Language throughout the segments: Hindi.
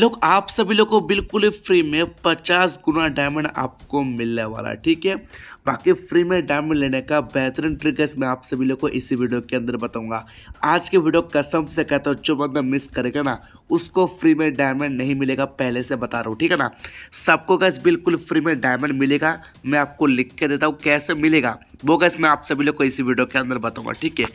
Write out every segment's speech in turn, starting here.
लोग आप सभी लोग को बिल्कुल फ्री में 50 गुना डायमंड आपको मिलने वाला है ठीक है बाकी फ्री में डायमंड लेने का बेहतरीन ट्रिकर्स मैं आप सभी लोग को इसी वीडियो के अंदर बताऊंगा आज के वीडियो कसम से कहता हूँ जो बंदा मिस करेगा ना उसको फ्री में डायमंड नहीं मिलेगा पहले से बता रहा हूँ ठीक है ना सबको गैस बिल्कुल फ्री में डायमंड मिलेगा मैं आपको लिख के देता हूँ कैसे मिलेगा वो गैस मैं आप सभी लोग को इसी वीडियो के अंदर बताऊंगा ठीक है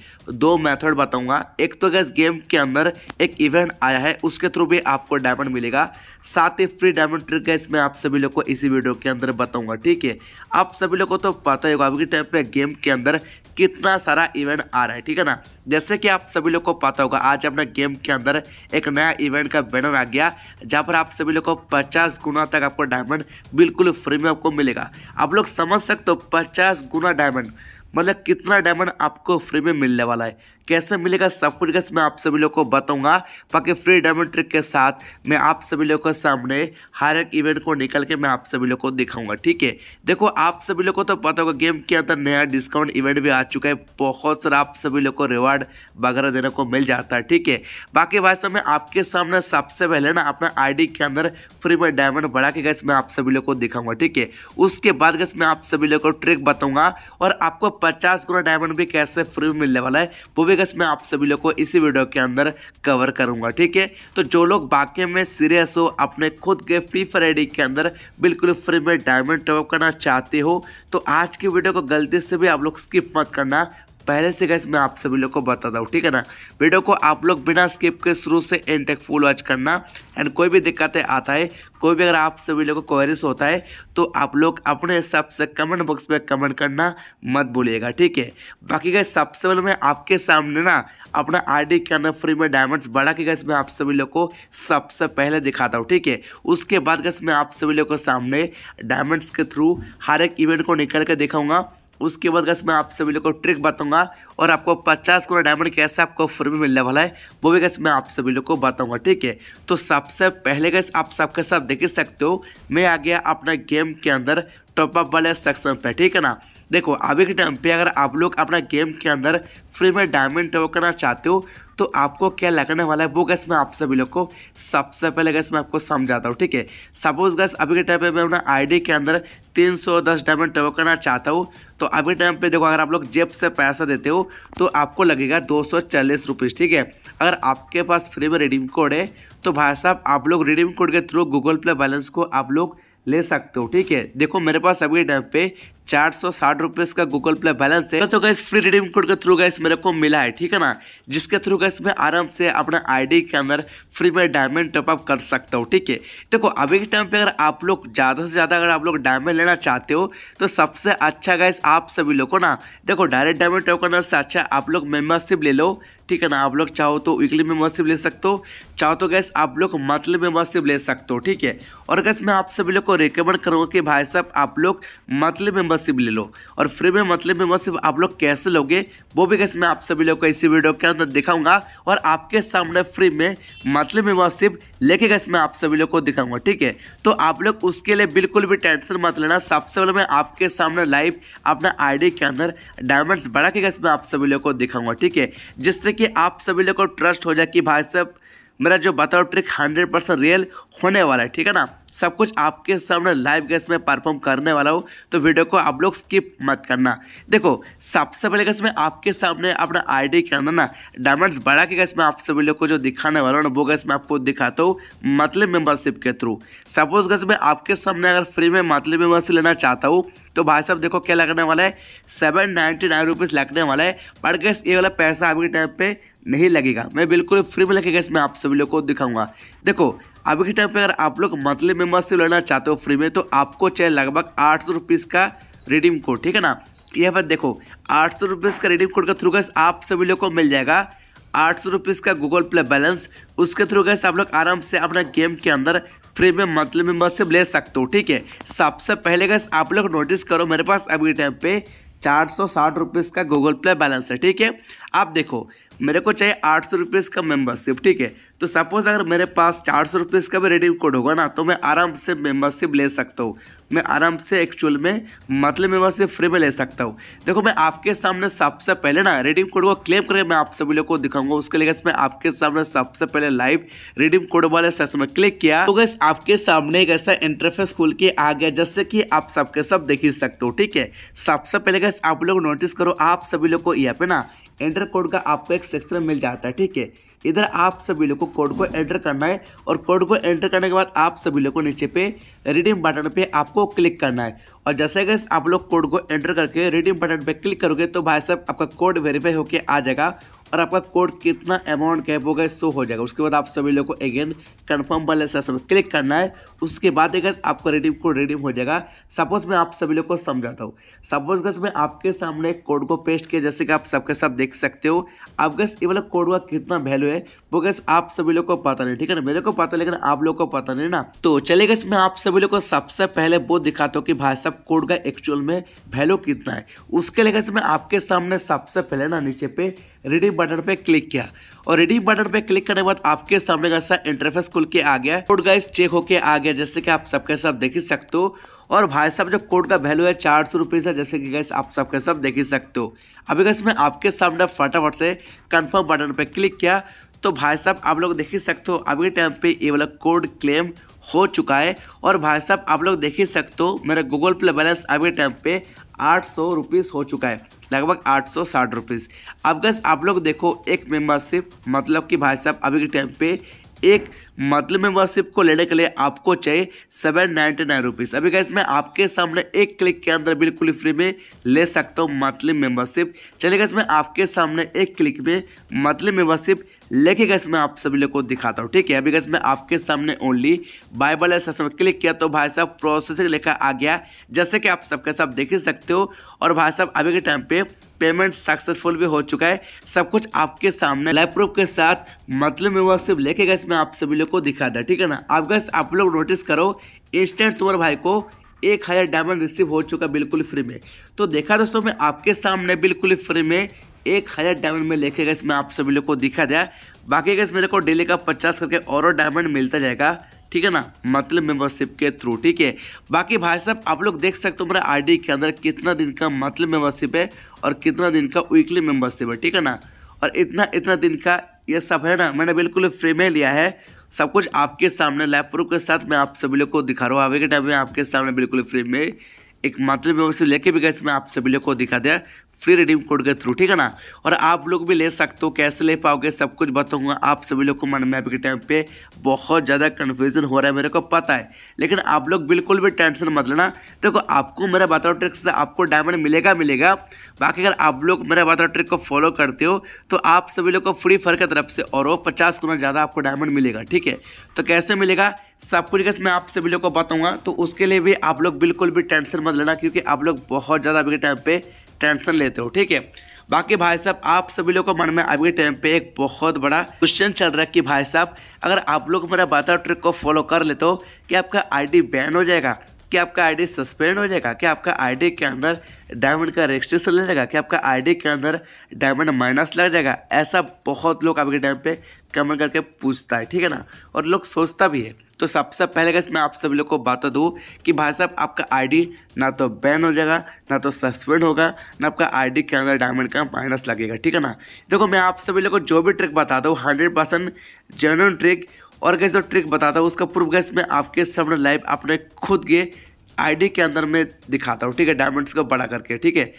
दो मेथड बताऊंगा एक तो गैस गेम के अंदर एक इवेंट आया है उसके थ्रू भी आपको डायमंड मिलेगा साथ ही फ्री डायमंड ट्रिक गैस मैं आप सभी लोग को इसी वीडियो के अंदर बताऊंगा ठीक है आप सभी लोग को तो पता ही होगा अभी टाइम पर गेम के अंदर कितना सारा इवेंट आ रहा है ठीक है ना जैसे कि आप सभी लोग को पता होगा आज अपने गेम के अंदर एक नया इवेंट का बैनर आ गया जहाँ पर आप सभी लोग को 50 गुना तक आपको डायमंड बिल्कुल फ्री में आपको मिलेगा आप लोग समझ सकते हो 50 गुना डायमंड मतलब कितना डायमंड आपको फ्री में मिलने वाला है कैसे मिलेगा सब कुछ कैसे मैं आप सभी लोग को बताऊंगा बाकी फ्री डायमंड ट्रिक के साथ मैं आप सभी लोग के सामने हर एक इवेंट को निकल के मैं आप सभी लोग को दिखाऊंगा ठीक है देखो आप सभी लोग को तो पता होगा गेम के अंदर नया डिस्काउंट इवेंट भी आ चुका है बहुत सारा आप सभी लोग को रिवार्ड वगैरह देने को मिल जाता है ठीक है बाकी भाई साहब मैं आपके सामने सबसे पहले ना अपना आई के अंदर फ्री में डायमंड बढ़ा के गैस मैं आप सभी लोग को दिखाऊंगा ठीक है उसके बाद गैस मैं आप सभी लोग को ट्रिक बताऊंगा और आपको पचास गुना डायमंड भी कैसे फ्री मिलने वाला है वो भी टॉपिक्स मैं आप सभी लोग को इसी वीडियो के अंदर कवर करूंगा ठीक है तो जो लोग बाकी में सीरियस हो अपने खुद के फ्री फायर के अंदर बिल्कुल फ्री में डायमंड टॉपअप करना चाहते हो तो आज की वीडियो को गलती से भी आप लोग स्किप मत करना पहले से गैस मैं आप सभी लोग को बताता हूँ ठीक है ना वीडियो को आप लोग बिना स्किप के शुरू से एंड तक फुल वॉच करना एंड कोई भी दिक्कतें आता है कोई भी अगर आप सभी लोग को क्वेरीज होता है तो आप लोग अपने हिसाब से कमेंट बॉक्स में कमेंट करना मत भूलिएगा ठीक है बाकी गए सबसे पहले मैं आपके सामने ना अपना आर डी कैनर फ्री में डायमंड्स बढ़ा के गैस मैं आप सभी लोग को सबसे पहले दिखाता हूँ ठीक है उसके बाद गैस मैं आप सभी लोग को सामने डायमंड्स के थ्रू हर एक इवेंट को निकल कर दिखाऊंगा उसके बाद कैसे मैं आप सभी लोग को ट्रिक बताऊंगा और आपको 50 करोड़ डायमंड कैसे आपको फ्री में मिलने वाला है वो भी कैसे मैं आप सभी लोग को बताऊंगा ठीक है तो सबसे पहले कैसे आप सबके साथ देख सकते हो मैं आ गया अपना गेम के अंदर टॉपअप वाले सेक्शन पे ठीक है ना देखो अभी के टाइम पे अगर आप लोग अपना गेम के अंदर फ्री में डायमंड टॉप करना चाहते हो तो आपको क्या लगने वाला है वो गैस मैं आप सभी लोग को सबसे पहले गैस मैं आपको समझाता हूँ ठीक है सपोज गैस अभी के टाइम पे मैं अपना आईडी के अंदर 310 डायमंड टॉप करना चाहता हूँ तो अभी टाइम पे देखो अगर आप लोग जेब से पैसा देते हो तो आपको लगेगा दो सौ ठीक है अगर आपके पास फ्री में रिडीम कोड है तो भाई साहब आप लोग रिडीम कोड के थ्रू गूगल प्ले बैलेंस को आप लोग ले सकते हो ठीक है देखो मेरे पास अभी टाइम पे चार सौ साठ रुपए का गूगल प्ले बैलेंस है तो गैस फ्री रिडीम कोड के थ्रू गैस मेरे को मिला है ठीक है ना जिसके थ्रू गैस मैं आराम से अपना आईडी के अंदर फ्री में डायमंड टॉपअप कर सकता हूँ ठीक है देखो अभी के टाइम पे अगर आप लोग ज़्यादा से ज़्यादा अगर आप लोग डायमंड लेना चाहते हो तो सबसे अच्छा गैस आप सभी लोग को ना देखो डायरेक्ट डायमंड टॉप करने से अच्छा आप लोग मेम्बरशिप ले लो ठीक है ना आप लोग चाहो तो वीकली मेम्बरशिप ले सकते हो चाहो तो गैस आप लोग मंथली मेम्बरशिप ले सकते हो ठीक है और गैस मैं आप सभी लोग को रिकमेंड करूँगा कि भाई साहब आप लोग मंथली मेम्बर मेंबरशिप सिर्फ ले लो और फ्री में मतलब मेंबरशिप आप लोग कैसे लोगे वो भी कैसे मैं आप सभी लोग को इसी वीडियो के अंदर दिखाऊंगा और आपके सामने फ्री में मतलब मेंबरशिप लेके कैसे मैं आप सभी लोग को दिखाऊंगा ठीक है तो आप लोग उसके लिए बिल्कुल भी टेंशन मत लेना सबसे पहले मैं आपके सामने लाइव अपना आई के अंदर डायमंड्स बढ़ा के कैसे मैं आप सभी लोग को दिखाऊंगा ठीक है जिससे कि आप सभी लोग को ट्रस्ट हो जाए कि भाई साहब मेरा जो बताओ ट्रिक हंड्रेड परसेंट रियल होने वाला है ठीक है ना सब कुछ आपके सामने लाइव गैस में परफॉर्म करने वाला हो तो वीडियो को आप लोग स्किप मत करना देखो सबसे पहले गैस में आपके सामने अपना आईडी के अंदर ना डायमंड्स बढ़ा के गैस में आप सभी लोग को जो दिखाने वाला हूँ ना वो गैस मैं आपको दिखाता हूँ मतलब मेंबरशिप के थ्रू सपोज गैस मैं आपके सामने अगर फ्री में मतलब मेंबरशिप लेना चाहता हूँ तो भाई साहब देखो क्या लगने वाला है सेवन नाइन्टी नाइन रुपीज़ लगने वाला है पर गैस ये वाला पैसा आपके टाइम पर नहीं लगेगा मैं बिल्कुल फ्री में लगेगा इसमें आप सभी लोग को दिखाऊंगा देखो अभी के टाइम पर अगर आप लोग मंथली मेंबरशिप लेना चाहते हो फ्री में तो आपको चाहिए लगभग आठ सौ का रिडीम कोड ठीक है ना यह बात देखो आठ सौ का रिडीम कोड के थ्रू गैस आप सभी लोग को मिल जाएगा आठ सौ का गूगल प्ले बैलेंस उसके थ्रू गैस आप लोग आराम से अपना गेम के अंदर फ्री में मंथली मेंबरशिप ले सकते हो ठीक है सबसे पहले गैस आप लोग नोटिस करो मेरे पास अभी के टाइम पे चार सौ साठ रुपीज़ का गूगल प्ले बैलेंस है ठीक है आप देखो मेरे को चाहिए आठ सौ रुपीज़ का मेम्बरशिप ठीक है तो सपोज़ अगर मेरे पास चार सौ रुपीज़ का भी रेडीम कोड होगा ना तो मैं आराम से मेम्बरशिप ले सकता हूँ मैं आराम से एक्चुअल में मतलब मेम्बरशिप फ्री में ले सकता हूँ देखो मैं आपके सामने सबसे पहले ना रेडीम कोड को क्लेम करके मैं आप सभी लोग को दिखाऊंगा उसके लिए मैं आपके सामने सबसे पहले लाइव रेडीम कोड वाले सेशन में क्लिक किया तो गैस आपके सामने एक ऐसा इंटरफेस खुल के आ गया जैसे कि आप सबके सब देख ही सकते हो ठीक है सबसे पहले गैस आप लोग नोटिस करो आप सभी लोग को यहाँ पे ना एंटर कोड का आपको एक सेक्शन मिल जाता है ठीक है इधर आप सभी लोग को कोड को एंटर करना है और कोड को एंटर करने के बाद आप सभी लोग को नीचे पे रिडीम बटन पे आपको क्लिक करना है और जैसे कि आप लोग कोड को एंटर करके रिडीम बटन पे क्लिक करोगे तो भाई साहब आपका कोड वेरीफाई होकर आ जाएगा और आपका कोड कितना अमाउंट कैप होगा शो हो जाएगा उसके बाद आप सभी लोग को अगेन कन्फर्म वाले सेशन क्लिक करना है उसके बाद एक आपका रिडीम कोड रिडीम हो जाएगा सपोज मैं आप सभी लोग को समझाता हूँ सपोज गस मैं आपके सामने कोड को पेस्ट किया जैसे कि आप सबके सब देख सकते हो आप गस ये वाला कोड का कितना वैल्यू है वो गैस आप सभी लोग को पता नहीं ठीक है ना मेरे को पता लेकिन आप लोग को पता नहीं ना तो चले गए मैं आप सभी लोग को सबसे पहले वो दिखाता हूँ कि भाई साहब कोड का एक्चुअल में वैल्यू कितना है उसके लिए मैं आपके सामने सबसे पहले ना नीचे पे रेडी बटन पे क्लिक किया और रेडी बटन पे क्लिक करने के बाद आपके सामने का इंटरफेस खुल के आ गया कोड गाइस चेक होके आ गया जैसे कि आप सबके साथ देख ही सकते हो और भाई साहब जो कोड का वैल्यू है चार सौ रुपीज है जैसे कि गैस आप सबके साथ देख ही सकते हो अभी गैस मैं आपके सामने फटाफट से कंफर्म बटन पे क्लिक किया तो भाई साहब आप लोग देख ही सकते हो अभी टाइम पे ये वाला कोड क्लेम हो चुका है और भाई साहब आप लोग देख ही सकते हो मेरा गूगल पे बैलेंस अभी टाइम पे आठ सौ रुपीज़ हो चुका है लगभग आठ सौ साठ रुपीज़ अब गस आप लोग देखो एक मेम्बरशिप मतलब कि भाई साहब अभी के टाइम पे एक मतलब मेम्बरशिप को लेने के लिए आपको चाहिए सेवन नाइन्टी नाइन रुपीज़ अभी गैस मैं आपके सामने एक क्लिक के अंदर बिल्कुल फ्री में ले सकता हूँ मंथली मेम्बरशिप चलिए गैस मैं आपके सामने एक क्लिक में मंथली मेम्बरशिप लेके गैस मैं आप सभी लोग को दिखाता हूँ ठीक है अभी गैस मैं आपके सामने ओनली बाइबल एसेस क्लिक किया तो भाई साहब प्रोसेसिंग लेखा आ गया जैसे कि आप सबके साथ देख ही सकते हो और भाई साहब अभी के टाइम पे पेमेंट सक्सेसफुल भी हो चुका है सब कुछ आपके सामने लाइव प्रूफ के साथ मतलब में वह सिर्फ लेके गैस मैं आप सभी लोग को दिखा ठीक है ना आप गैस आप लोग नोटिस करो इंस्टेंट तुम्हारे भाई को एक हज़ार डायमंड रिसीव हो चुका बिल्कुल फ्री में तो देखा दोस्तों मैं आपके सामने बिल्कुल फ्री में एक हज़ार डायमंड में लेके गए इसमें आप सभी लोग को दिखा दिया बाकी गैस मेरे को डेली का पचास करके और डायमंड मिलता जाएगा ठीक है ना मतलब मेंबरशिप के थ्रू ठीक है बाकी भाई साहब आप लोग देख सकते हो मेरा आईडी के अंदर कितना दिन का मतलब मेंबरशिप है और कितना दिन का वीकली मेंबरशिप है ठीक है ना और इतना इतना दिन का ये सब है ना मैंने बिल्कुल फ्री में लिया है सब कुछ आपके सामने लैब प्रूफ के साथ मैं आप सभी लोग को दिखा रहा हूँ आगे के टाइम में आपके सामने बिल्कुल फ्री में एक मंथली मेंबरशिप लेके भी गए मैं आप सभी लोग को दिखा दिया फ्री रिडीम कोड के थ्रू ठीक है ना और आप लोग भी ले सकते हो कैसे ले पाओगे सब कुछ बताऊंगा आप सभी लोग को मन में अभी के टाइम पे बहुत ज़्यादा कन्फ्यूजन हो रहा है मेरे को पता है लेकिन आप लोग बिल्कुल भी टेंशन मत लेना देखो आपको मेरा बताओ ट्रिक से आपको डायमंड मिलेगा मिलेगा बाकी अगर आप लोग मेरा बताओ ट्रिक को फॉलो करते हो तो आप सभी लोग को फ्री फर की तरफ से और पचास गुना ज़्यादा आपको डायमंड मिलेगा ठीक है तो कैसे मिलेगा सब कुछ मैं आप सभी लोग को बताऊंगा तो उसके लिए भी आप लोग बिल्कुल भी टेंशन मत लेना क्योंकि आप लोग बहुत ज़्यादा अभी के टाइम पे टेंशन लेते हो ठीक है बाकी भाई साहब आप सभी लोगों को मन में अभी टाइम पे एक बहुत बड़ा क्वेश्चन चल रहा है कि भाई साहब अगर आप लोग मेरा बाता ट्रिक को फॉलो कर लेते हो कि आपका आईडी बैन हो जाएगा कि आपका आईडी सस्पेंड हो जाएगा कि आपका आईडी के अंदर डायमंड का रजिस्ट्रेशन लग जाएगा कि आपका आईडी के अंदर डायमंड माइनस लग जाएगा ऐसा बहुत लोग आपके टाइम पे कमेंट करके पूछता है ठीक है ना और लोग सोचता भी है तो सबसे पहले अगर मैं आप सभी लोग को बता दूँ कि भाई साहब आपका आईडी ना तो बैन हो जाएगा ना तो सस्पेंड होगा ना आपका आईडी के अंदर डायमंड का माइनस लगेगा ठीक है ना देखो मैं आप सभी लोग को जो भी ट्रिक बताता हूँ हंड्रेड परसेंट ट्रिक और गैस जो ट्रिक बताता हूँ उसका प्रूफ गैस मैं आपके सामने लाइव अपने खुद के आईडी के अंदर में दिखाता हूँ ठीक है डायमंड्स को बड़ा करके ठीक है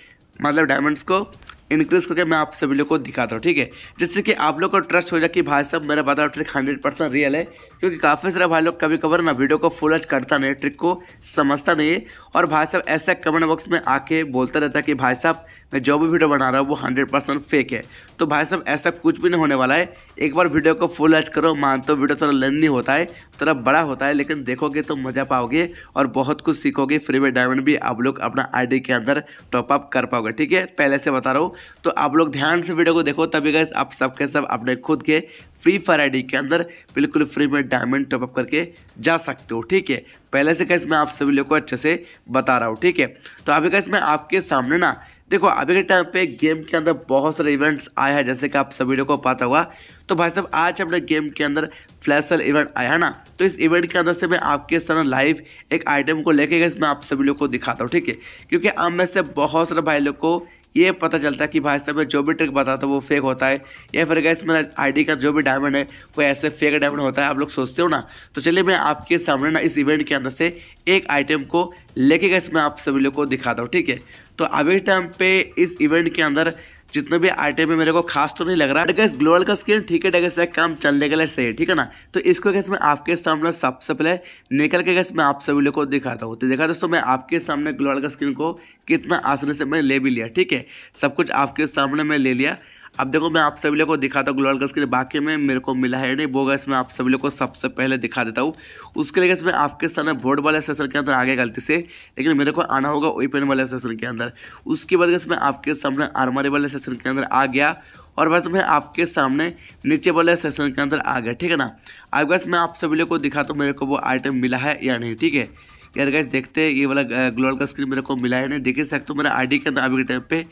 मतलब डायमंड्स को इंक्रीज करके मैं आप सभी लोग को दिखाता हूँ ठीक है जिससे कि आप लोग को ट्रस्ट हो जाए कि भाई साहब मेरा बताओ ट्रिक हंड्रेड परसेंट रियल है क्योंकि काफ़ी सारे भाई लोग कभी कभार ना वीडियो को फुल करता नहीं ट्रिक को समझता नहीं है और भाई साहब ऐसा कमेंट बॉक्स में आके बोलता रहता है कि भाई साहब मैं जो भी वीडियो बना रहा हूँ वो हंड्रेड फेक है तो भाई साहब ऐसा कुछ भी नहीं होने वाला है एक बार वीडियो को फुल एच करो मानते हो वीडियो थोड़ा लेंदी होता है थोड़ा बड़ा होता है लेकिन देखोगे तो मज़ा पाओगे और बहुत कुछ सीखोगे फ्री में डायमंड भी आप लोग अपना आईडी के अंदर टॉपअप कर पाओगे ठीक है पहले से बता रहा हूँ तो आप लोग ध्यान से वीडियो को देखो तभी गए आप सबके सब अपने खुद के फ्री फायर आई के अंदर बिल्कुल फ्री में डायमंड टॉपअप करके जा सकते हो ठीक है पहले से कैसे मैं आप सभी लोग को अच्छे से बता रहा हूँ ठीक है तो अभी कैसे मैं आपके सामने ना देखो अभी के टाइम पे गेम के अंदर बहुत सारे इवेंट्स आए हैं जैसे कि आप सभी लोगों को पता हुआ तो भाई साहब आज अपने गेम के अंदर फ्लैशल इवेंट आया है ना तो इस इवेंट के अंदर से मैं आपके सामने लाइव एक आइटम को लेके गए इसमें आप सभी लोग को दिखाता हूँ ठीक है क्योंकि अब मैं से बहुत सारे भाई लोग को ये पता चलता है कि भाई साहब जो भी ट्रिक बताता हूँ वो फेक होता है या फिर गैस मेरा आईडी का जो भी डायमंड है वो ऐसे फेक डायमंड होता है आप लोग सोचते हो ना तो चलिए मैं आपके सामने ना इस इवेंट के अंदर से एक आइटम को लेके गए मैं आप सभी लोग को दिखाता हूँ ठीक है तो अभी टाइम पे इस इवेंट के अंदर जितने भी आइटम है मेरे को खास तो नहीं लग रहा है ग्लोअल का स्किन ठीक है डेगस काम चलने के लिए सही ठीक है ना तो इसको कैसे मैं आपके सामने सबसे पहले निकल के कैसे मैं आप सभी लोग को दिखाता हूँ तो देखा दोस्तों मैं आपके सामने ग्लोअल का स्किन को कितना आसानी से मैं ले भी लिया ठीक है सब कुछ आपके सामने मैं ले लिया अब देखो मैं आप सभी लोग को दिखाता हूँ ग्लोअल गैस के लिए बाकी में मेरे को मिला है नहीं वो गैस मैं आप सभी लोग को सबसे पहले दिखा देता हूँ उसके लिए गैस मैं आपके सामने बोर्ड वाले सेशन के अंदर आगे गलती से लेकिन मेरे को आना होगा ओपन वाले सेशन के अंदर उसके बाद गैस मैं आपके सामने आरमारी वाले सेशन के अंदर आ गया और बस मैं आपके सामने नीचे वाले सेशन के अंदर आ गया ठीक है ना अब गैस मैं आप सभी लोग को दिखाता हूँ मेरे को वो आइटम मिला है या नहीं ठीक है यार गैस देखते हैं ये वाला ग्लोअल का स्क्रीन मेरे को मिला है नहीं देख सकते हो मेरा आईडी के अंदर अभी के टाइम पे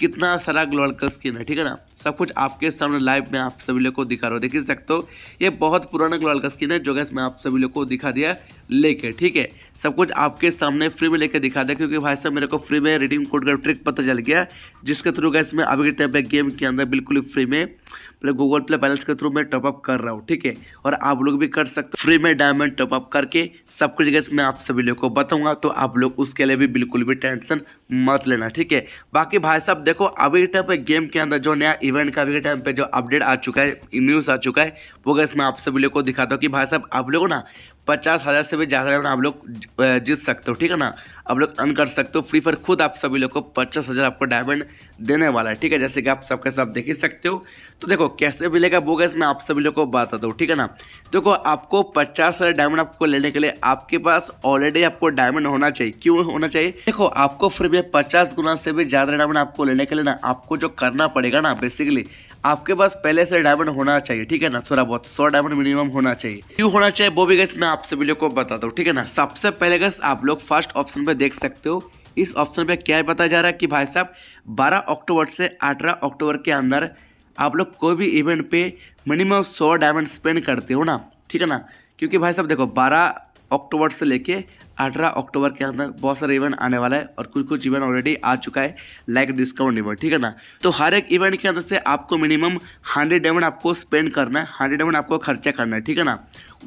कितना सारा ग्लोअल का स्किन है ठीक है ना सब कुछ आपके सामने लाइव में आप सभी लोग को दिखा रहा हूँ देख सकते हो ये बहुत पुराना ग्लोअल का स्किन है जो गैस मैं आप सभी लोग को दिखा दिया लेके ठीक है सब कुछ आपके सामने फ्री में लेके दिखा दिया क्योंकि भाई साहब मेरे को फ्री में रिडीम कोड का ट्रिक पता चल गया जिसके थ्रू गैस मैं अभी के टाइम पर गेम के अंदर बिल्कुल फ्री में मतलब गूगल प्ले बैलेंस के थ्रू मैं टॉपअप कर रहा हूँ ठीक है और आप लोग भी कर सकते हो फ्री में डायमंड टॉपअप करके सब कुछ गैस मैं आप सभी लोग को बताऊँगा तो आप लोग उसके लिए भी बिल्कुल भी टेंशन मत लेना ठीक है बाकी भाई साहब देखो अभी टाइम पे गेम के अंदर जो नया इवेंट का अभी टाइम पे जो अपडेट आ चुका है न्यूज़ आ चुका है वो गैस मैं आप सभी लोग को दिखाता हूँ कि भाई साहब आप लोग ना पचास हज़ार से भी ज़्यादा में आप लोग जीत सकते हो ठीक है ना आप लोग अर्न कर सकते हो फ्री फायर खुद आप सभी लोग को पचास हज़ार आपको डायमंड देने वाला है ठीक है जैसे कि आप सबके साथ देख ही सकते हो तो देखो कैसे मिलेगा वो गैस मैं आप सभी लोग को बताता हूँ ठीक है ना देखो आपको पचास हज़ार डायमंड आपको लेने के लिए आपके पास ऑलरेडी आपको डायमंड होना चाहिए क्यों होना चाहिए देखो आपको फ्री में पचास गुना से भी ज़्यादा डायमंड आपको लेने के लिए ना आपको जो करना पड़ेगा ना बेसिकली आपके पास पहले से डायमंड होना चाहिए ठीक है ना थोड़ा बहुत सौ डायमंड मिनिमम होना चाहिए क्यों होना चाहिए वो भी गैस मैं आपसे वीडियो को बताता हूँ ठीक है ना सबसे पहले गैस आप लोग फर्स्ट ऑप्शन पे देख सकते हो इस ऑप्शन पे क्या बताया जा रहा है कि भाई साहब बारह अक्टूबर से अठारह अक्टूबर के अंदर आप लोग कोई भी इवेंट पे मिनिमम सौ डायमंड स्पेंड करते हो ना ठीक है ना क्योंकि भाई साहब देखो बारह अक्टूबर से लेके अठारह अक्टूबर के अंदर बहुत सारे इवेंट आने वाला है और कुछ कुछ इवेंट ऑलरेडी आ चुका है लाइक डिस्काउंट इवेंट ठीक है ना तो हर एक इवेंट के अंदर से आपको मिनिमम हंड्रेड डायमंड आपको स्पेंड करना है हंड्रेड डायमंड आपको खर्चा करना है ठीक है ना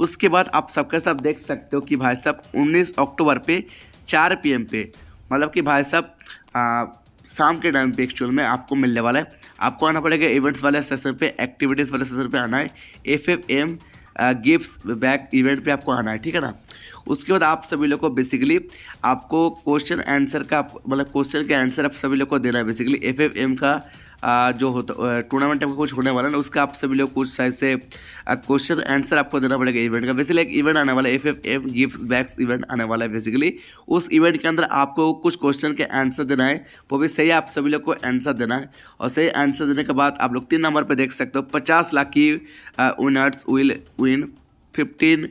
उसके बाद आप सबके साथ देख सकते हो कि भाई साहब उन्नीस अक्टूबर पे चार पी पे मतलब कि भाई साहब शाम के टाइम पे एक्चुअल में आपको मिलने वाला है आपको आना पड़ेगा इवेंट्स वाले सेशन पे एक्टिविटीज़ वाले सेशन पे आना है F F M gift back event पे आपको आना है ठीक है ना उसके बाद आप सभी लोग को बेसिकली आपको क्वेश्चन आंसर का मतलब क्वेश्चन के आंसर आप सभी लोग को देना है बेसिकली एफ एफ एम का जो होता टूर्नामेंट में कुछ होने वाला है ना उसका आप सभी लोग कुछ साइज से क्वेश्चन आंसर आपको देना पड़ेगा इवेंट का बेसिकली एक इवेंट आने वाला है F F M gift backs event आने वाला है बेसिकली उस इवेंट के अंदर आपको कुछ क्वेश्चन के आंसर देना है वो भी सही आप सभी लोग को आंसर देना है और सही आंसर देने के बाद आप लोग तीन नंबर पर देख सकते हो पचास लाख की winners will win fifteen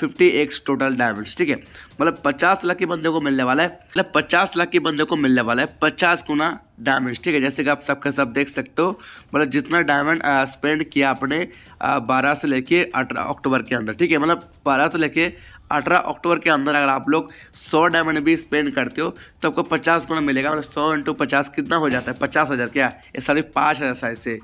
fifty X total diamonds ठीक है मतलब पचास लाख के बंदे को मिलने वाला है मतलब पचास लाख के बंदे को मिलने वाला है पचास गुना डायमंड्स ठीक है जैसे कि आप सबका सब देख सकते हो मतलब जितना डायमंड स्पेंड किया आपने बारह से लेके अठारह अक्टूबर के अंदर ठीक है मतलब बारह से लेके अठारह अक्टूबर के अंदर अगर आप लोग सौ डायमंड भी स्पेंड करते हो तो आपको पचास गुना मिलेगा मतलब सौ इंटू पचास कितना हो जाता है पचास हज़ार क्या ये सॉरी पाँच हज़ार साइज से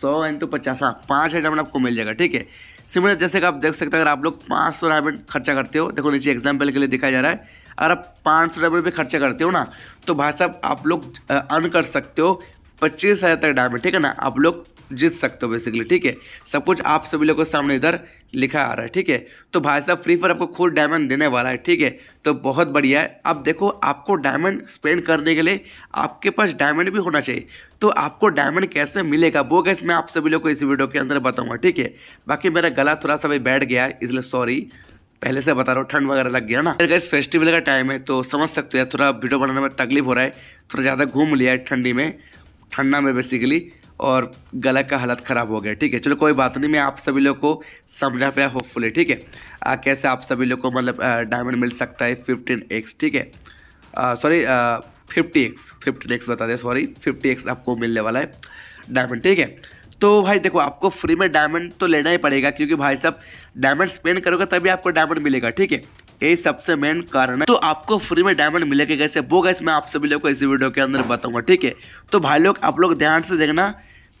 सौ इंटू पचास हाँ पाँच हज़ार डायमंड आपको मिल जाएगा ठीक है सिमिलर जैसे कि आप देख सकते हैं अगर आप लोग पाँच सौ रुपये खर्चा करते हो देखो नीचे एग्जाम्पल के लिए दिखाया जा रहा है अगर आप पाँच सौ रुपये भी खर्चा करते हो ना तो भाई साहब आप लोग अर्न कर सकते हो पच्चीस हज़ार तक डायमंड ठीक है ना आप लोग जीत सकते हो बेसिकली ठीक है सब कुछ आप सभी लोगों के सामने इधर लिखा आ रहा है ठीक है तो भाई साहब फ्री फायर आपको खुद डायमंड देने वाला है ठीक है तो बहुत बढ़िया है अब देखो आपको डायमंड स्पेंड करने के लिए आपके पास डायमंड भी होना चाहिए तो आपको डायमंड कैसे मिलेगा वो गैस मैं आप सभी लोग को इस वीडियो के अंदर बताऊँगा ठीक है बाकी मेरा गला थोड़ा सा भाई बैठ गया है इसलिए सॉरी पहले से बता रहा हूँ ठंड वगैरह लग गया ना अगर इस फेस्टिवल का टाइम है तो समझ सकते हो थोड़ा वीडियो बनाने में तकलीफ हो रहा है थोड़ा ज़्यादा घूम लिया है ठंडी में ठंडा में बेसिकली और गला का हालत ख़राब हो गया ठीक है चलो कोई बात नहीं मैं आप सभी लोग को समझा पाया होपफुली ठीक है कैसे आप सभी लोग को मतलब डायमंड मिल सकता है फिफ्टीन एक्स ठीक है sorry fifty X fifteen X बता दें सॉरी फिफ्टी एक्स आपको मिलने वाला है डायमंड ठीक है तो भाई देखो आपको फ्री में डायमंड तो लेना ही पड़ेगा क्योंकि भाई साहब डायमंड स्पेंड करोगे तभी आपको डायमंड मिलेगा ठीक है ये सबसे मेन कारण है तो आपको फ्री में डायमंड मिलेगा कैसे वो गैस मैं आप सभी लोग को इसी वीडियो के अंदर बताऊंगा ठीक है तो भाई लोग आप लोग ध्यान से देखना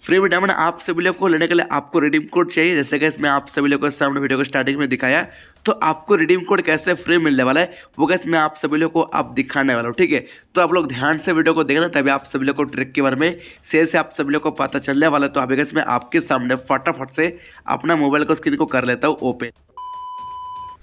फ्री में डायमंड आप सभी लोग को लेने के लिए आपको रिडीम कोड चाहिए जैसे कि इसमें आप सभी लोग को सामने वीडियो को स्टार्टिंग में दिखाया तो आपको रिडीम कोड कैसे फ्री मिलने वाला है वो कैसे मैं आप सभी लोग को आप दिखाने वाला हूँ ठीक है तो आप लोग ध्यान से वीडियो को देखना तभी आप सभी लोग को ट्रिक के बारे में से से आप सभी लोग को पता चलने वाला है तो अभी कैसे मैं आपके सामने फटाफट से अपना मोबाइल को स्क्रीन को कर लेता हूँ ओपन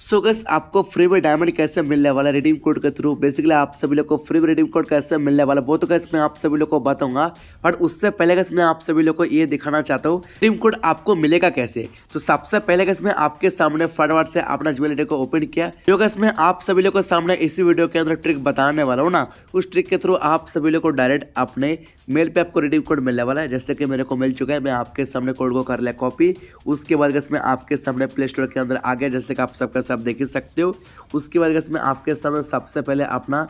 सो गस आपको फ्री में डायमंड कैसे मिलने वाला रिडीम कोड के थ्रू बेसिकली आप सभी लोग को फ्री में रिडीम कोड कैसे मिलने वाला वो तो गैस मैं आप सभी लोग को बताऊंगा बट उससे पहले गैस मैं आप सभी लोग को ये दिखाना चाहता हूँ रिडीम कोड आपको मिलेगा कैसे तो सबसे पहले गैस मैं आपके सामने फटाफट से अपना ज्वेलरी को ओपन किया जो तो गैस मैं आप सभी लोग को सामने इसी वीडियो के अंदर ट्रिक बताने वाला हूँ ना उस ट्रिक के थ्रू आप सभी लोग को डायरेक्ट अपने मेल पे आपको रिडीम कोड मिलने वाला है जैसे कि मेरे को मिल चुका है मैं आपके सामने कोड को कर लिया कॉपी उसके बाद गैस मैं आपके सामने प्ले स्टोर के अंदर आ गया जैसे कि आप सबका आप देख सकते हो उसके बाद गैस मैं आपके सामने सबसे पहले अपना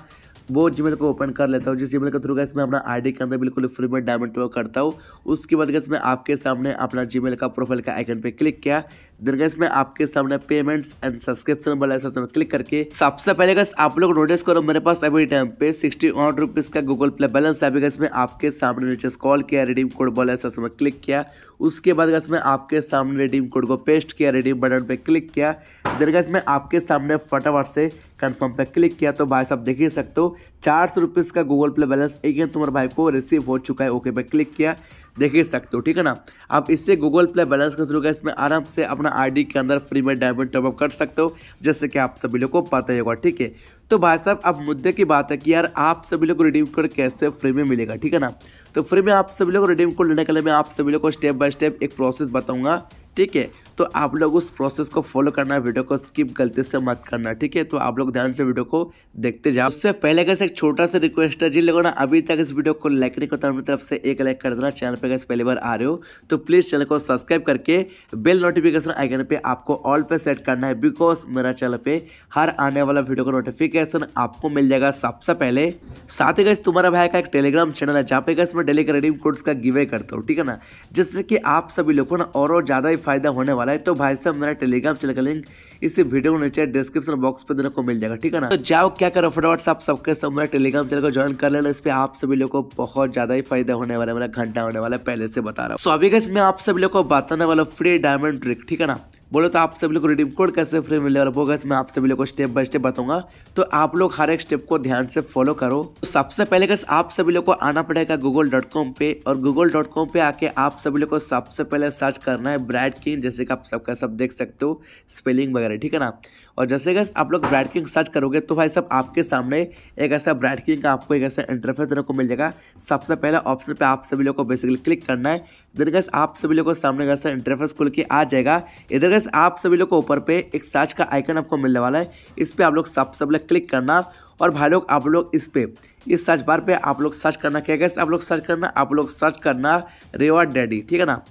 वो जीमेल को ओपन कर लेता हूँ जिस जीमेल के थ्रू गैस मैं अपना आईडी के अंदर बिल्कुल फ्री में डायमंड करता हूँ उसके बाद गैस मैं आपके सामने अपना जीमेल का प्रोफाइल का आइकन पे क्लिक किया देन गैस आपके सामने पेमेंट्स एंड सब्सक्रिप्शन वाला क्लिक करके सबसे पहले गैस आप लोग नोटिस करो मेरे पास अभी टाइम पे सिक्सटी वन रुपीज का गूगल प्ले बैलेंस है अभी गैस में आपके सामने नीचे कॉल किया रिडीम कोड बोला ऐसा समय क्लिक किया उसके बाद गैस में आपके सामने रिडीम कोड को पेस्ट किया रिडीम बटन पे क्लिक किया देन गैस में आपके सामने फटाफट से कन्फर्म पे क्लिक किया तो भाई साहब देख ही सकते हो चार सौ रुपीज़ का गूगल प्ले बैलेंस एक तुम्हारे भाई को रिसीव हो चुका है ओके पे क्लिक किया देख ही सकते हो ठीक है ना आप इससे गूगल प्ले बैलेंस के थ्रू इसमें आराम से अपना आईडी के अंदर फ्री में डायमंड टॉपअप कर सकते हो जैसे कि आप सभी लोग को पता ही होगा ठीक है तो भाई साहब अब मुद्दे की बात है कि यार आप सभी लोग को रिडीम कोड कैसे फ्री में मिलेगा ठीक है ना तो फ्री में आप सभी लोग को रिडीम कोड लेने के लिए मैं आप सभी लोग को स्टेप बाय स्टेप एक प्रोसेस बताऊंगा ठीक है तो आप लोग उस प्रोसेस को फॉलो करना वीडियो को स्किप गलती से मत करना ठीक है तो आप लोग ध्यान से वीडियो को देखते जाओ उससे पहले कैसे एक छोटा सा रिक्वेस्ट है जिन लोगों ने अभी तक इस वीडियो को लाइक नहीं करता मेरी तरफ से एक लाइक कर देना चैनल पर कैसे पहली बार आ रहे हो तो प्लीज़ चैनल को सब्सक्राइब करके बेल नोटिफिकेशन आइकन पर आपको ऑल पर सेट करना है बिकॉज मेरा चैनल पर हर आने वाला वीडियो का नोटिफिकेशन आपको मिल जाएगा सबसे पहले साथ ही कैसे तुम्हारा भाई का एक टेलीग्राम चैनल है जहाँ पे कैसे मैं डेली का कोड्स का गिवे करता हूँ ठीक है ना जिससे कि आप सभी लोगों को ना और ज़्यादा ही फायदा होने वाला वाला है तो भाई साहब मेरा टेलीग्राम चैनल का लिंक इस वीडियो को नीचे डिस्क्रिप्शन बॉक्स पर देने को मिल जाएगा ठीक है ना तो जाओ क्या करो फटाफट आप सबके सब मेरा टेलीग्राम चैनल को ज्वाइन कर लेना इस पर आप सभी लोग को बहुत ज्यादा ही फायदा होने वाला है मेरा घंटा होने वाला है पहले से बता रहा हूँ सो अभी मैं आप सभी लोग को बताने वाला फ्री डायमंड ट्रिक ठीक है ना बोलो तो आप सभी लोग को रिडीम कोड कैसे फ्री में वो होगा मैं आप सभी लोग को स्टेप बाय स्टेप बताऊंगा तो आप लोग हर एक स्टेप को ध्यान से फॉलो करो तो सबसे पहले कैसे आप सभी लोग को आना पड़ेगा गूगल डॉट कॉम पे और गूगल डॉट कॉम पे आके आप सभी लोग को सबसे पहले सर्च करना है ब्रैड किंग जैसे कि आप सबका सब देख सकते हो स्पेलिंग वगैरह ठीक है ना और जैसे कि आप लोग ब्रैड किंग सर्च करोगे तो भाई साहब आपके सामने एक ऐसा ब्रैड किंग का आपको एक ऐसा इंटरफेस देने को मिल जाएगा सबसे पहले ऑप्शन पर आप सभी लोग को बेसिकली क्लिक करना है इधर गैस आप सभी लोग को सामने का इंटरफेस खुल के आ जाएगा इधर गैस आप सभी लोग को ऊपर पे एक सर्च का आइकन आपको मिलने वाला है इस पर आप लोग सब सब लोग क्लिक करना और भाई लोग आप लोग इस पर इस सर्च बार पे आप लोग सर्च करना क्या गैस आप लोग सर्च करना आप लोग सर्च करना रेवा डैडी ठीक है ना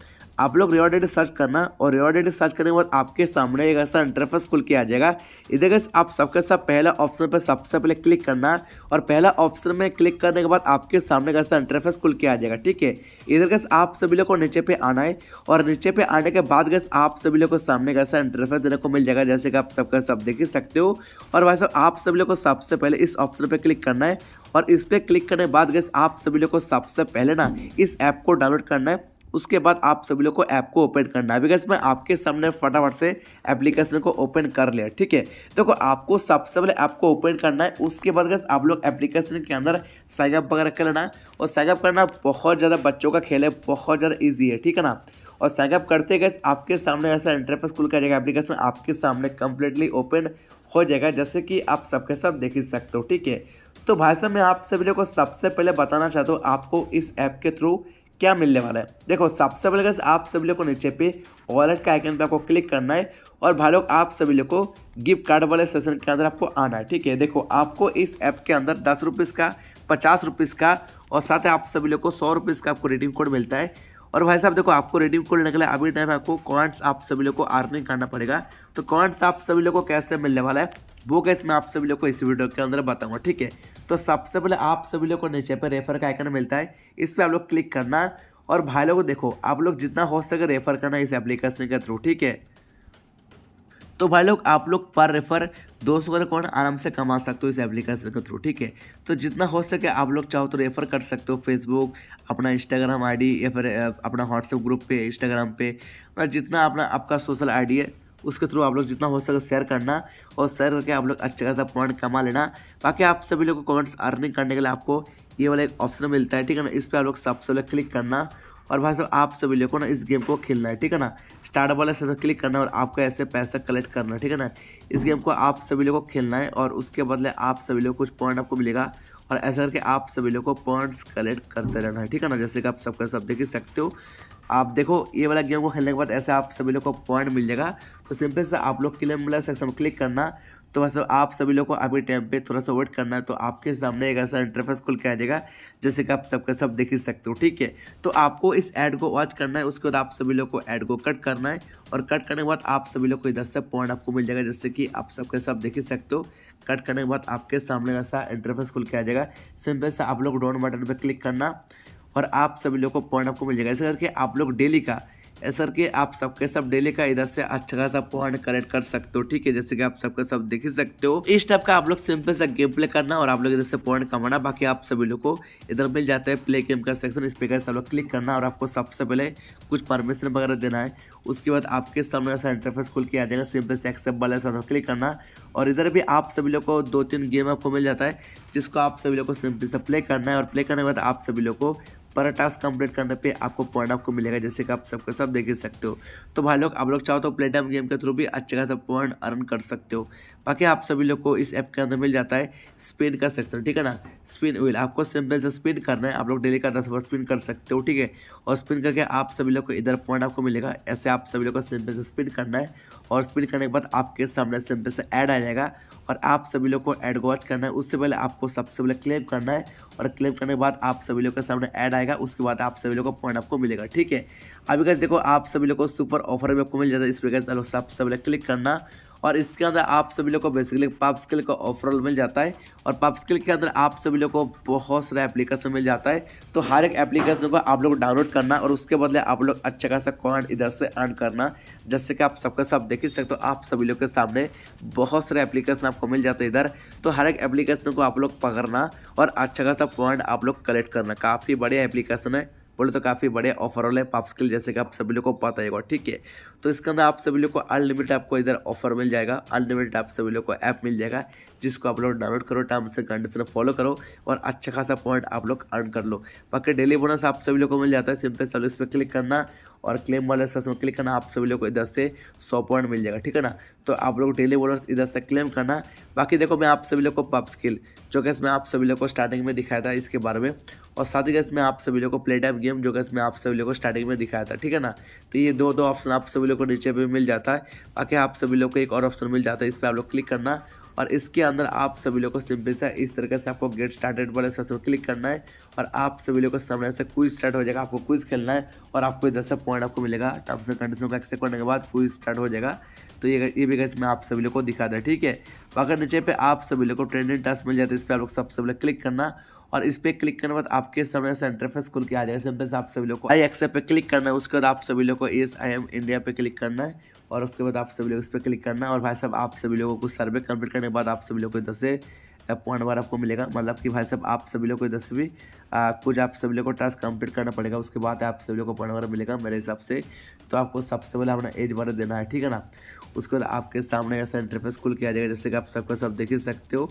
आप लोग रिवॉर्ड डेट सर्च करना और रिवॉर्ड डेट सर्च करने के बाद आपके सामने एक ऐसा इंटरफेस खुल के आ जाएगा इधर गैस आप सबके साथ पहला ऑप्शन पर सबसे पहले क्लिक करना और पहला ऑप्शन में क्लिक करने के बाद आपके सामने का ऐसा इंटरफेस खुल के आ जाएगा ठीक है इधर गैस आप सभी लोग को नीचे पे आना है और नीचे पे आने के बाद गैस आप सभी लोग को सामने ऐसा इंटरफेस देने को मिल जाएगा जैसे कि आप सबका सब देख ही सकते हो और वैसे आप सभी लोग को सबसे पहले इस ऑप्शन पर क्लिक करना है और इस पर क्लिक करने के बाद गैस आप सभी लोग को सबसे पहले ना इस ऐप को डाउनलोड करना है उसके बाद आप सभी लोग को ऐप को ओपन करना है बिकॉज मैं आपके सामने फटाफट से एप्लीकेशन को ओपन कर लिया ठीक है देखो आपको सबसे पहले ऐप को ओपन करना है उसके बाद गैस आप लोग एप्लीकेशन के अंदर साइनअप वगैरह कर लेना है और साइनअप करना बहुत ज़्यादा बच्चों का खेल है बहुत ज़्यादा ईजी है ठीक है ना और साइनअप करते गए आपके सामने ऐसा इंटरफेस खुल कर जाएगा एप्लीकेशन आपके सामने कम्प्लीटली ओपन हो जाएगा जैसे कि आप सबके साथ देख ही सकते हो ठीक है तो भाई साहब मैं आप सभी लोग को सबसे पहले बताना चाहता हूँ आपको इस ऐप के थ्रू क्या मिलने वाला है देखो सबसे पहले आप सभी लोग को नीचे पे वॉलेट का आइकन पे आपको क्लिक करना है और भाई लोग आप सभी लोग को गिफ्ट कार्ड वाले सेशन के अंदर आपको आना है ठीक है देखो आपको इस ऐप के अंदर दस रुपीज़ का पचास रुपीज़ का और साथ ही आप सभी लोग को सौ रुपीज़ का आपको रिडीम कोड मिलता है और भाई साहब देखो आपको रेडीम कोड निकला अभी टाइम आपको कॉइंट्स आप सभी लोग को अर्निंग करना पड़ेगा तो कॉइंट्स आप सभी लोग को कैसे मिलने वाला है वो कैसे मैं आप सभी लोग को इस वीडियो के अंदर बताऊंगा ठीक है तो सबसे पहले आप सभी लोग को नीचे पर रेफर का आइकन मिलता है इस पर आप लोग क्लिक करना और भाई लोग देखो आप लोग जितना हो सके रेफर करना इस एप्लीकेशन के थ्रू ठीक है तो भाई लोग आप लोग पर रेफर दो सौ अकाउंट आराम से कमा सकते हो इस एप्लीकेशन के थ्रू ठीक है तो जितना हो सके आप लोग चाहो तो रेफर कर सकते हो फेसबुक अपना इंस्टाग्राम आईडी या फिर अपना व्हाट्सएप ग्रुप पे इंस्टाग्राम पे और जितना अपना आपका सोशल आईडी है उसके थ्रू आप लोग जितना हो सके शेयर करना और शेयर करके आप लोग अच्छा खासा पॉइंट कमा लेना बाकी आप सभी लोग को कमेंट्स अर्निंग करने के लिए आपको ये वाला एक ऑप्शन मिलता है ठीक है ना इस पर आप लोग सबसे क्लिक करना और भाई साहब आप सभी लोगों को ना इस गेम को खेलना है ठीक है ना स्टार्ट वाले से क्लिक तो करना है और आपको ऐसे पैसा कलेक्ट करना है ठीक है ना इस गेम को आप सभी लोगों को खेलना है और उसके बदले आप सभी लोग कुछ पॉइंट आपको मिलेगा और ऐसा करके आप सभी लोग को पॉइंट्स कलेक्ट करते रहना है ठीक है ना जैसे कि आप सबका सब देख ही सकते हो आप देखो ये वाला गेम को खेलने के बाद ऐसे आप सभी लोग को पॉइंट मिल जाएगा तो सिंपल से आप लोग क्लेम वाला सेक्शन में क्लिक करना तो वैसे मतलब आप सभी लोग को अभी टाइम पे थोड़ा सा वेट करना है तो आपके सामने एक ऐसा इंटरफेस खुल के आ जाएगा जैसे कि आप सबका सब देख ही सकते हो ठीक है तो आपको इस ऐड को वॉच करना है उसके बाद आप सभी लोग को ऐड को कट करना है और कट करने के बाद आप सभी लोग को इधर से पॉइंट आपको मिल जाएगा जैसे कि आप सबके सब देख ही सकते हो कट करने के बाद आपके सामने ऐसा इंटरफेस खुल के आ जाएगा सिंपल से आप लोग डोन बटन पर क्लिक करना और आप सभी लोग को पॉइंट आपको मिल जाएगा ऐसा करके आप लोग डेली का ऐसा के आप सबके सब डेली का इधर से अच्छा खासा पॉइंट कलेक्ट कर सकते हो ठीक है जैसे कि आप सबके सब देख ही सकते हो इस टाइप का आप लोग सिंपल सा गेम प्ले करना और आप लोग इधर से पॉइंट कमाना बाकी आप सभी लोग को इधर मिल जाता है प्ले गेम का सेक्शन इस पर सब लोग क्लिक करना और आपको सबसे पहले कुछ परमिशन वगैरह देना है उसके बाद आपके सामने ऐसा इंटरफेस खुल के आ जाएगा सिंपल से एक्सेप्ट वाले क्लिक करना और इधर भी आप सभी लोग को दो तीन गेम आपको मिल जाता है जिसको आप सभी लोग को सिंपल से प्ले करना है और प्ले करने के बाद आप सभी लोग को पर टास्क कंप्लीट करने पे आपको पॉइंट आपको मिलेगा जैसे कि आप सबके सब देख सकते हो तो भाई लोग आप लोग चाहो तो प्लेटम गेम के थ्रू भी अच्छे खासा पॉइंट अर्न कर सकते हो बाकी आप सभी लोग को इस ऐप के अंदर मिल जाता है स्पिन का सेक्शन ठीक है ना स्पिन व्हील आपको सिंपल से स्पिन करना है आप लोग डेली का दस बार स्पिन कर सकते हो ठीक है और स्पिन करके आप सभी लोग को इधर पॉइंट आपको मिलेगा ऐसे आप सभी लोग को सिंपल से स्पिन करना है और स्पिन करने के बाद आपके सामने सिंपल से ऐड आ जाएगा और आप सभी लोग को ऐड को वॉच करना है उससे पहले आपको सबसे पहले क्लेम करना है और क्लेम करने के बाद आप सभी लोग के सामने ऐड आएगा उसके बाद आप सभी लोग को पॉइंट आपको मिलेगा ठीक है अभी कैसे देखो आप सभी लोग को सुपर ऑफर भी आपको मिल जाता है इस प्रकार से सबसे पहले क्लिक करना और इसके अंदर आप सभी लोग को बेसिकली पाप स्किल का ऑफरऑल मिल जाता है और पाप स्किल के अंदर आप सभी लोग को बहुत सारा एप्लीकेशन मिल जाता है तो हर एक एप्लीकेशन को आप लोग डाउनलोड करना और उसके बदले आप लोग अच्छा खासा कॉन्ट इधर से अर्न करना जैसे कि आप सबके सब देख ही सकते हो तो आप सभी लोग के सामने बहुत सारे एप्लीकेशन आपको मिल जाते हैं इधर तो हर एक एप्लीकेशन को आप लोग पकड़ना और अच्छा खासा पॉइंट आप लोग कलेक्ट करना काफ़ी बढ़िया एप्लीकेशन है बोले तो काफ़ी बढ़िया ऑफर वाले पाप स्किल जैसे कि आप सभी लोग को पता ही ठीक है तो इसके अंदर आप सभी लोग को अनलिमिटेड आपको इधर ऑफर मिल जाएगा अनलिमिटेड आप सभी लोग को ऐप मिल जाएगा जिसको आप लोग डाउनलोड करो टर्म्स एंड कंडीशन फॉलो करो और अच्छा खासा पॉइंट आप लोग अर्न कर लो बाकी डेली बोनस आप सभी लोग को मिल जाता है सिंपल सर्विस पर क्लिक करना और क्लेम वाले सर्स में क्लिक करना आप सभी लोग को इधर से सौ पॉइंट मिल जाएगा ठीक है ना तो आप लोग डेली बोनस इधर से क्लेम करना बाकी देखो मैं आप सभी लोग को पब स्किल जो कि इसमें आप सभी लोग को स्टार्टिंग में दिखाया था इसके बारे में और साथ ही इसमें आप सभी लोग को प्ले टाइप गेम जो कि इसमें आप सभी लोग को स्टार्टिंग में दिखाया था ठीक है ना तो ये दो दो ऑप्शन आप सभी लोग को नीचे भी मिल जाता है बाकी आप सभी लोग को एक और ऑप्शन मिल जाता है इस पर आप लोग क्लिक करना और इसके अंदर आप सभी लोग को सिंपल सा इस तरीके से आपको गेट स्टार्टेड वाले सबसे क्लिक करना है और आप सभी लोग को सामने से क्विज स्टार्ट हो जाएगा आपको क्विज खेलना है और आपको दस पॉइंट आपको मिलेगा टर्म्स एंड कंडीशन को एक्सेप्ट करने के बाद क्विज स्टार्ट हो जाएगा तो ये ये भी गैस मैं आप सभी लोग को दिखा दें ठीक है तो अगर नीचे पे आप सभी लोग को ट्रेंडिंग टास्क मिल जाता तो है इस पर आप लोग सब सभी लोग क्लिक करना और इस पर क्लिक करने के बाद आपके सामने ऐसा इंटरफेस खुल के आ जाएगा सिंपल से आप सभी लोग को आई एक्सएप पे क्लिक करना है उसके बाद आप सभी लोग को एस आई एम इंडिया पे क्लिक करना है और उसके बाद आप सभी लोग इस पर क्लिक करना है और भाई साहब आप सभी लोगों को सर्वे कम्प्लीट करने के बाद आप सभी लोग को इधर से पॉइंट बार आपको मिलेगा मतलब कि भाई साहब आप सभी लोग को इधर से भी कुछ आप सभी लोग को टास्क कंप्लीट करना पड़ेगा उसके बाद आप सभी लोग को पॉइंट बार मिलेगा मेरे हिसाब से तो आपको सबसे पहले अपना एज बार देना है ठीक है ना उसके बाद आपके सामने ऐसा इंटरफेस खुल किया जाएगा जैसे कि आप सबका सब देख ही सकते हो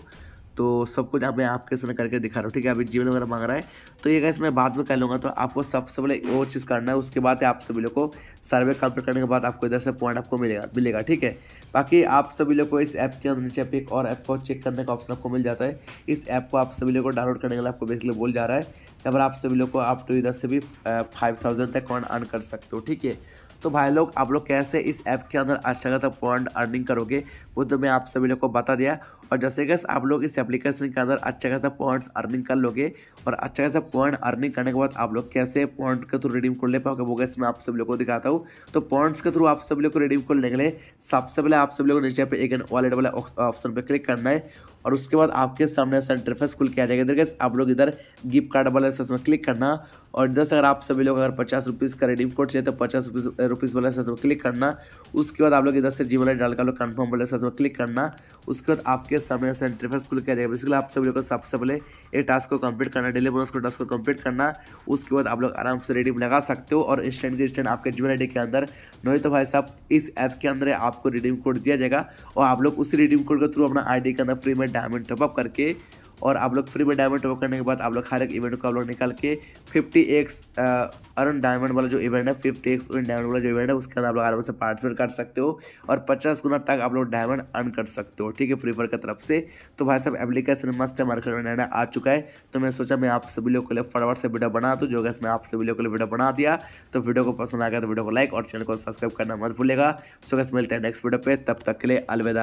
तो सब कुछ आप मैं आपके सर करके दिखा रहा हूँ ठीक है अभी जीवन वगैरह मांग रहा है तो ये गैस मैं बाद में कर लूँगा तो आपको सबसे पहले वो चीज़ करना है उसके बाद आप सभी लोग को सर्वे कंप्लीट करने के बाद आपको इधर से पॉइंट आपको मिलेगा मिलेगा ठीक है बाकी आप सभी लोग को इस ऐप के अंदर नीचे एक और ऐप को चेक करने का ऑप्शन आपको मिल जाता है इस ऐप को आप सभी लोग को डाउनलोड करने के लिए आपको बेसिकली बोल जा रहा है यहाँ पर आप सभी लोग को आप टू इधर से भी फाइव थाउजेंड तक पॉइंट अर्न कर सकते हो ठीक है तो भाई लोग आप लोग कैसे इस ऐप के अंदर अच्छा खासा पॉइंट अर्निंग करोगे वो तो मैं आप सभी लोग को बता दिया और जैसे गैस आप लोग इस एप्लीकेशन के अंदर अच्छा खासा पॉइंट्स अर्निंग कर लोगे और अच्छा खासा पॉइंट अर्निंग करने के बाद आप लोग कैसे पॉइंट के थ्रू रिडीम कर ले पाओगे वो कैसे मैं आप सभी लोग को दिखाता हूँ तो पॉइंट्स के थ्रू आप सभी लोग को रिडीम करने के लिए सबसे पहले आप सभी लोग नीचे पे एक वॉलेट वाला ऑप्शन पर क्लिक करना है और उसके बाद आपके सामने सेंट्रफेस कुल खुल के आ जाएगा इधर गैस आप लोग इधर गिफ्ट कार्ड वाले सेस में क्लिक करना और इधर से अगर आप सभी लोग अगर पचास रुपीज़ का रिडीम कोड चाहिए तो पचास रुपीज़ वाले सेस में क्लिक करना उसके बाद आप लोग इधर से जी वाले डाल कर लोग कन्फर्म वाले सेस पर क्लिक करना उसके बाद आपके सामने ऐसा इंटरफेस खुल के जाएगा बेसिकली आप सभी लोग को सबसे पहले एक टास्क को कंप्लीट करना डेली बोनस को टास्क को कंप्लीट करना उसके बाद आप लोग आराम से रेडीम लगा सकते हो और इंस्टेंट के इंस्टेंट आपके जीवन आई के अंदर नहीं तो भाई साहब इस ऐप के अंदर आपको रिडीम कोड दिया जाएगा और आप लोग उसी रिडीम कोड के थ्रू अपना आई के अंदर फ्री में डायमंड टॉपअप करके और आप लोग फ्री में डायमंड टॉप करने के बाद आप लोग हर एक इवेंट को आप लोग निकाल के फिफ्टी एक्स अर्न डायमंड वाला जो इवेंट है फिफ्टी एक्स अर्न डायमंड वाला जो इवेंट है उसके अंदर आप लोग आराम से पार्टिसिपेट कर सकते हो और पचास गुना तक आप लोग डायमंड अर्न कर सकते हो ठीक है फ्री फायर की तरफ से तो भाई साहब एप्लीकेशन मस्त है मार्केट में नया आ चुका है तो मैं सोचा मैं आप सभी लोग के लिए फटाफट से वीडियो बना दूँ जो मैं आप सभी लोग के लिए वीडियो बना दिया तो वीडियो को पसंद आ गया तो वीडियो को लाइक और चैनल को सब्सक्राइब करना मत भूलेगा सो गैस मिलते हैं नेक्स्ट वीडियो पर तब तक के लिए अलविदा